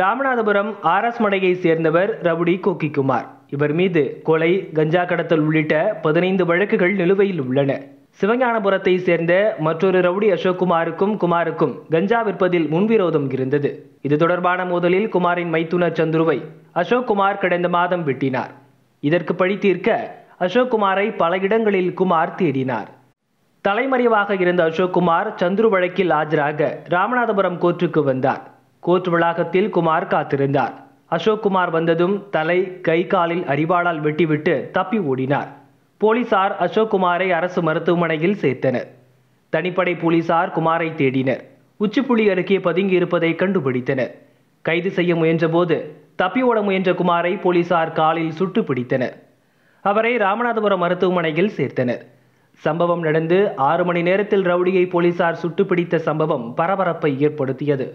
Ramanathapuram S மடையை சேர்ந்தவர் rowdy கோக்கிக்குமார் இவர் மீது கொலை கஞ்சா கடத்தல் உள்ளிட்ட பதினைந்து வழக்குகள் நிலுவையில் உள்ளன சிவஞானபுரத்தை சேர்ந்த மற்றொரு ரவுடி அசோக்குமாருக்கும் குமாருக்கும் கஞ்சா விற்பதில் முன்விரோதம் இருந்தது இது தொடர்பான மோதலில் குமாரின் மைத்துனர் சந்துருவை அசோக்குமார் கடந்த மாதம் வெட்டினார் இதற்கு பழி தீர்க்க அசோக்குமாரை பல இடங்களில் குமார் தேடினார் தலைமறைவாக இருந்த அசோக்குமார் சந்துரு வழக்கில் ஆஜராக ராமநாதபுரம் கோர்ட்டுக்கு வந்தார் கோர்ட் வளாகத்தில் குமார் காத்திருந்தார் அசோக் குமார் வந்ததும் தலை கை காலில் அரிவாளால் வெட்டிவிட்டு தப்பி ஓடினார் போலீசார் அசோக் குமாரை அரசு மருத்துவமனையில் சேர்த்தனர் தனிப்படை போலீசார் குமாரை தேடினர் உச்சிப்புள்ளி அருகே பதுங்கி இருப்பதை கண்டுபிடித்தனர் கைது செய்ய முயன்றபோது தப்பி ஓட முயன்ற குமாரை போலீசார் காலில் சுட்டு பிடித்தனர் அவரை ராமநாதபுரம் மருத்துவமனையில் சேர்த்தனர் சம்பவம் நடந்து ஆறு மணி நேரத்தில் ரவுடியை போலீசார் சுட்டு பிடித்த சம்பவம் பரபரப்பை ஏற்படுத்தியது